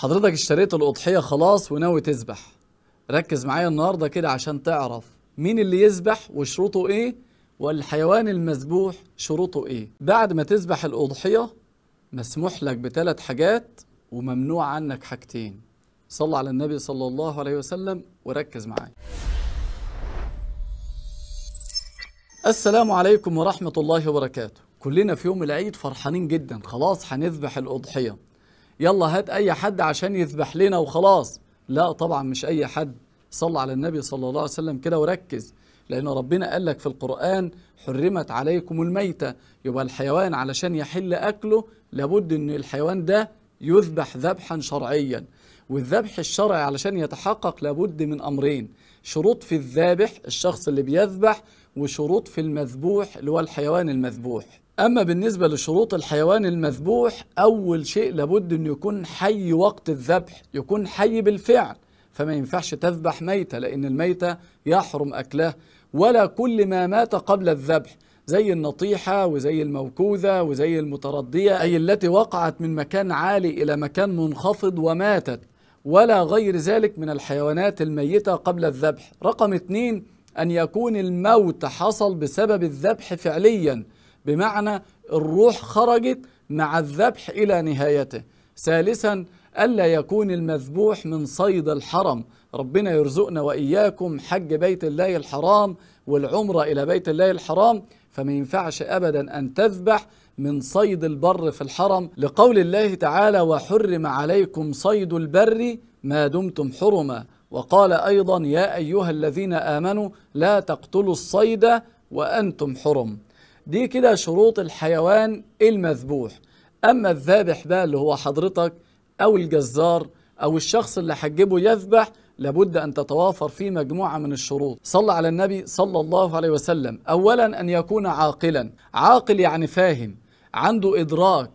حضرتك اشتريت الأضحية خلاص وناوي تذبح ركز معايا النهاردة كده عشان تعرف مين اللي يذبح وشروطه ايه والحيوان المذبوح شروطه ايه بعد ما تذبح الأضحية مسموح لك بثلاث حاجات وممنوع عنك حاجتين صل على النبي صلى الله عليه وسلم وركز معايا السلام عليكم ورحمة الله وبركاته كلنا في يوم العيد فرحانين جدا خلاص هنذبح الأضحية يلا هات أي حد عشان يذبح لنا وخلاص لا طبعا مش أي حد صلى على النبي صلى الله عليه وسلم كده وركز لأن ربنا قال لك في القرآن حرمت عليكم الميتة يبقى الحيوان علشان يحل أكله لابد أن الحيوان ده يذبح ذبحا شرعيا والذبح الشرعي علشان يتحقق لابد من أمرين شروط في الذابح الشخص اللي بيذبح وشروط في المذبوح اللي هو الحيوان المذبوح أما بالنسبة لشروط الحيوان المذبوح أول شيء لابد أن يكون حي وقت الذبح يكون حي بالفعل فما ينفعش تذبح ميتة لأن الميتة يحرم أكله ولا كل ما مات قبل الذبح زي النطيحة وزي الموكوذة وزي المتردية أي التي وقعت من مكان عالي إلى مكان منخفض وماتت ولا غير ذلك من الحيوانات الميتة قبل الذبح رقم اثنين أن يكون الموت حصل بسبب الذبح فعلياً بمعنى الروح خرجت مع الذبح إلى نهايته ثالثا ألا يكون المذبوح من صيد الحرم ربنا يرزقنا وإياكم حج بيت الله الحرام والعمرة إلى بيت الله الحرام فما ينفعش أبدا أن تذبح من صيد البر في الحرم لقول الله تعالى وحرم عليكم صيد البر ما دمتم حرما وقال أيضا يا أيها الذين آمنوا لا تقتلوا الصيد وأنتم حرم دي كده شروط الحيوان المذبوح أما الذابح بقى اللي هو حضرتك أو الجزار أو الشخص اللي هتجيبه يذبح لابد أن تتوافر فيه مجموعة من الشروط صلى على النبي صلى الله عليه وسلم أولا أن يكون عاقلا عاقل يعني فاهم عنده إدراك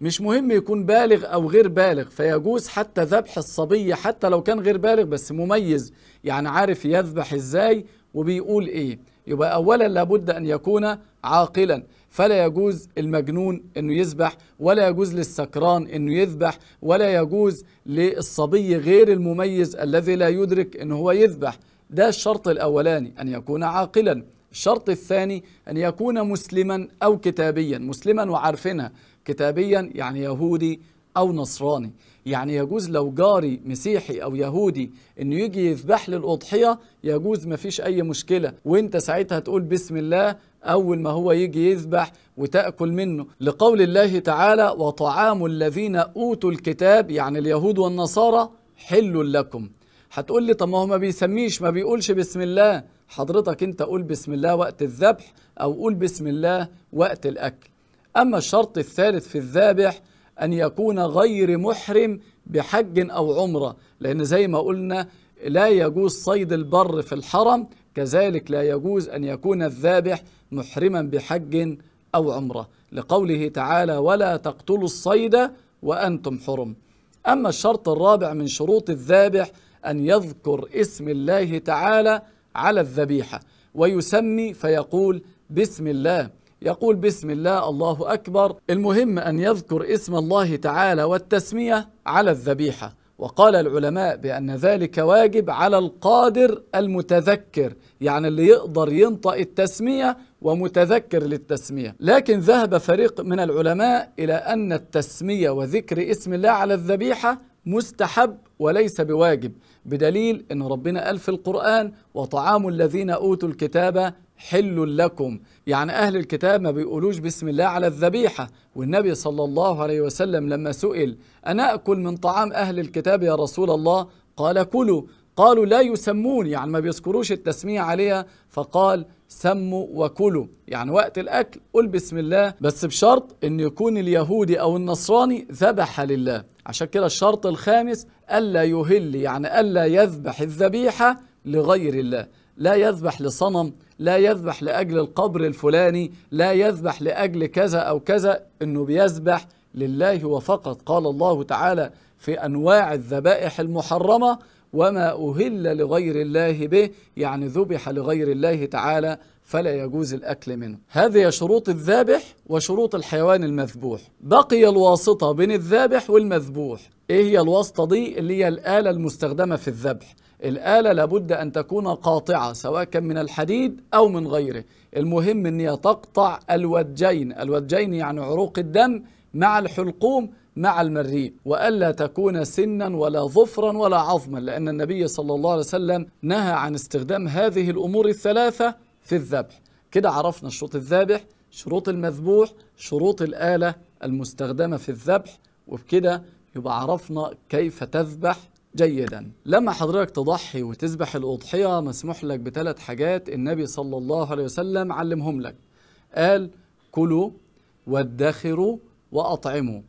مش مهم يكون بالغ أو غير بالغ فيجوز حتى ذبح الصبي حتى لو كان غير بالغ بس مميز يعني عارف يذبح إزاي وبيقول إيه يبقى أولا لابد أن يكون عاقلا فلا يجوز المجنون انه يذبح ولا يجوز للسكران انه يذبح ولا يجوز للصبي غير المميز الذي لا يدرك ان هو يذبح ده الشرط الاولاني ان يكون عاقلا الشرط الثاني ان يكون مسلما او كتابيا مسلما وعارفينها كتابيا يعني يهودي أو نصراني يعني يجوز لو جاري مسيحي أو يهودي إنه يجي يذبح لي الأضحية يجوز مفيش أي مشكلة وأنت ساعتها تقول بسم الله أول ما هو يجي يذبح وتأكل منه لقول الله تعالى وطعام الذين أوتوا الكتاب يعني اليهود والنصارى حل لكم هتقول لي طب ما هو ما بيسميش ما بيقولش بسم الله حضرتك انت قول بسم الله وقت الذبح او قول بسم الله وقت الاكل اما الشرط الثالث في الذابح أن يكون غير محرم بحج أو عمرة لأن زي ما قلنا لا يجوز صيد البر في الحرم كذلك لا يجوز أن يكون الذابح محرما بحج أو عمرة لقوله تعالى ولا تقتلوا الصيد وأنتم حرم أما الشرط الرابع من شروط الذابح أن يذكر اسم الله تعالى على الذبيحة ويسمي فيقول بسم الله يقول بسم الله الله أكبر المهم أن يذكر اسم الله تعالى والتسمية على الذبيحة وقال العلماء بأن ذلك واجب على القادر المتذكر يعني اللي يقدر ينطق التسمية ومتذكر للتسمية لكن ذهب فريق من العلماء إلى أن التسمية وذكر اسم الله على الذبيحة مستحب وليس بواجب بدليل أن ربنا قال في القرآن وطعام الذين أوتوا الكتاب حل لكم يعني أهل الكتاب ما بيقولوش بسم الله على الذبيحة والنبي صلى الله عليه وسلم لما سئل أنا أكل من طعام أهل الكتاب يا رسول الله قال كلوا قالوا لا يسمون يعني ما بيذكروش التسمية عليها فقال سموا وكلوا يعني وقت الأكل قل بسم الله بس بشرط أن يكون اليهودي أو النصراني ذبح لله عشان كده الشرط الخامس ألا يهل يعني ألا يذبح الذبيحة لغير الله لا يذبح لصنم لا يذبح لأجل القبر الفلاني لا يذبح لأجل كذا أو كذا إنه بيذبح لله وفقط قال الله تعالى في أنواع الذبائح المحرمة وما أهل لغير الله به يعني ذبح لغير الله تعالى فلا يجوز الأكل منه هذه شروط الذابح وشروط الحيوان المذبوح بقي الواسطة بين الذابح والمذبوح إيه هي الواسطة دي اللي هي الآلة المستخدمة في الذبح الآلة لابد أن تكون قاطعة سواء كان من الحديد أو من غيره المهم أن هي تقطع الوجين الوجين يعني عروق الدم مع الحلقوم مع المريء وألا تكون سنا ولا ظفرا ولا عظما لأن النبي صلى الله عليه وسلم نهى عن استخدام هذه الأمور الثلاثة في الذبح كده عرفنا الشروط الذابح شروط المذبوح شروط الآلة المستخدمة في الذبح وبكده يبقى عرفنا كيف تذبح جيدا لما حضرتك تضحي وتذبح الأضحية مسموح لك بثلاث حاجات النبي صلى الله عليه وسلم علمهم لك قال كلوا وادخروا وأطعموا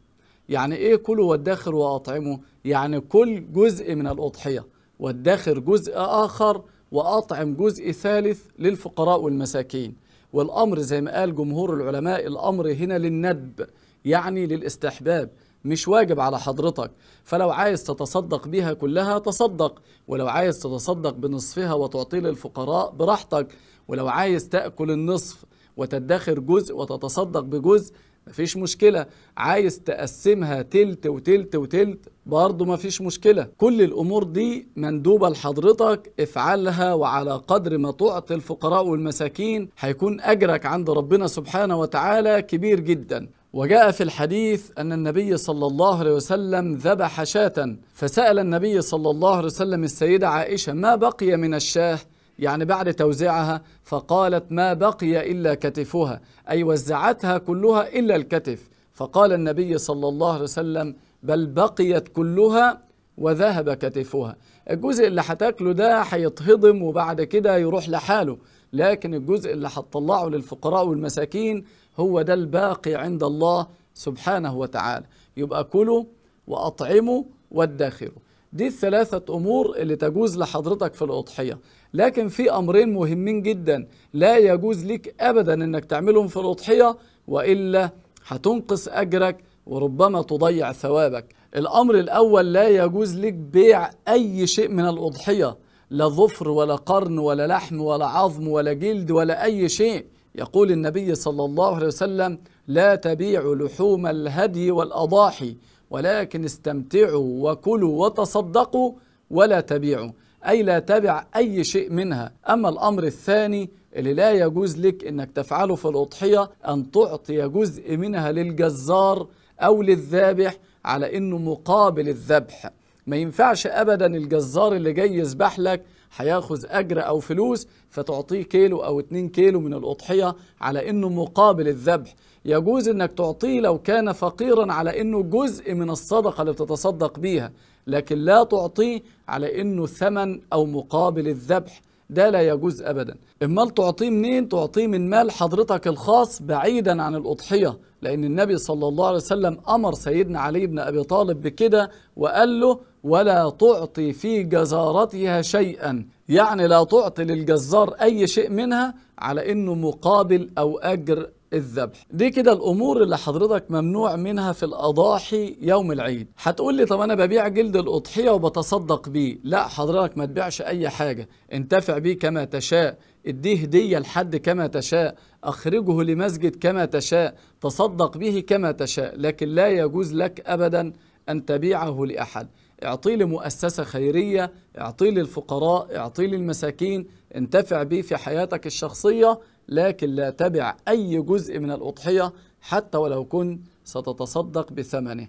يعني إيه كلوا وادخروا وأطعموا يعني كل جزء من الأضحية وادخر جزء آخر وأطعم جزء ثالث للفقراء والمساكين والأمر زي ما قال جمهور العلماء الأمر هنا للندب يعني للاستحباب مش واجب على حضرتك فلو عايز تتصدق بيها كلها تصدق ولو عايز تتصدق بنصفها وتعطيه للفقراء براحتك ولو عايز تأكل النصف وتدخر جزء وتتصدق بجزء مفيش مشكلة عايز تقسمها تلت وتلت وتلت برضه مفيش مشكلة كل الأمور دي مندوبة لحضرتك افعلها وعلى قدر ما تعطي الفقراء والمساكين هيكون أجرك عند ربنا سبحانه وتعالى كبير جدا وجاء في الحديث أن النبي صلى الله عليه وسلم ذبح شاة فسأل النبي صلى الله عليه وسلم السيدة عائشة ما بقي من الشاه يعني بعد توزيعها فقالت ما بقي إلا كتفها أي وزعتها كلها إلا الكتف فقال النبي صلى الله عليه وسلم بل بقيت كلها وذهب كتفها الجزء اللي هتاكله ده هيتهضم وبعد كده يروح لحاله لكن الجزء اللي هتطلعه للفقراء والمساكين هو ده الباقي عند الله سبحانه وتعالى يبقى كلوا وأطعموا وادخروا دي الثلاثة أمور اللي تجوز لحضرتك في الأضحية لكن في أمرين مهمين جدا لا يجوز لك أبدا أنك تعملهم في الأضحية وإلا هتنقص أجرك وربما تضيع ثوابك الأمر الأول لا يجوز لك بيع أي شيء من الأضحية لا ظفر ولا قرن ولا لحم ولا عظم ولا جلد ولا أي شيء يقول النبي صلى الله عليه وسلم لا تبيعوا لحوم الهدي والأضاحي ولكن استمتعوا وكلوا وتصدقوا ولا تبيعوا أي لا تبع أي شيء منها أما الأمر الثاني اللي لا يجوز لك أنك تفعله في الأضحية أن تعطي جزء منها للجزار أو للذابح على أنه مقابل الذبح ما ينفعش ابدا الجزار اللي جاي يذبح لك هياخذ اجر او فلوس فتعطيه كيلو او 2 كيلو من الاضحيه على انه مقابل الذبح يجوز انك تعطيه لو كان فقيرا على انه جزء من الصدقه اللي بتتصدق بيها لكن لا تعطيه على انه ثمن او مقابل الذبح ده لا يجوز ابدا المال تعطيه منين تعطيه من مال حضرتك الخاص بعيدا عن الاضحيه لان النبي صلى الله عليه وسلم امر سيدنا علي بن ابي طالب بكده وقال له ولا تعطي في جزارتها شيئا يعني لا تعطي للجزار أي شيء منها على إنه مقابل أو أجر الذبح دي كده الامور اللي حضرتك ممنوع منها في الاضاحي يوم العيد هتقول لي طب انا ببيع جلد الاضحيه وبتصدق بيه لا حضرتك ما تبيعش اي حاجه انتفع بيه كما تشاء اديه هديه لحد كما تشاء اخرجه لمسجد كما تشاء تصدق به كما تشاء لكن لا يجوز لك ابدا ان تبيعه لاحد لي لمؤسسة خيرية الفقراء للفقراء لي للمساكين انتفع به في حياتك الشخصية لكن لا تبع أي جزء من الأضحية حتى ولو كنت ستتصدق بثمنه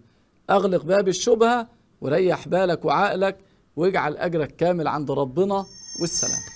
أغلق باب الشبهة وريح بالك وعقلك واجعل أجرك كامل عند ربنا والسلام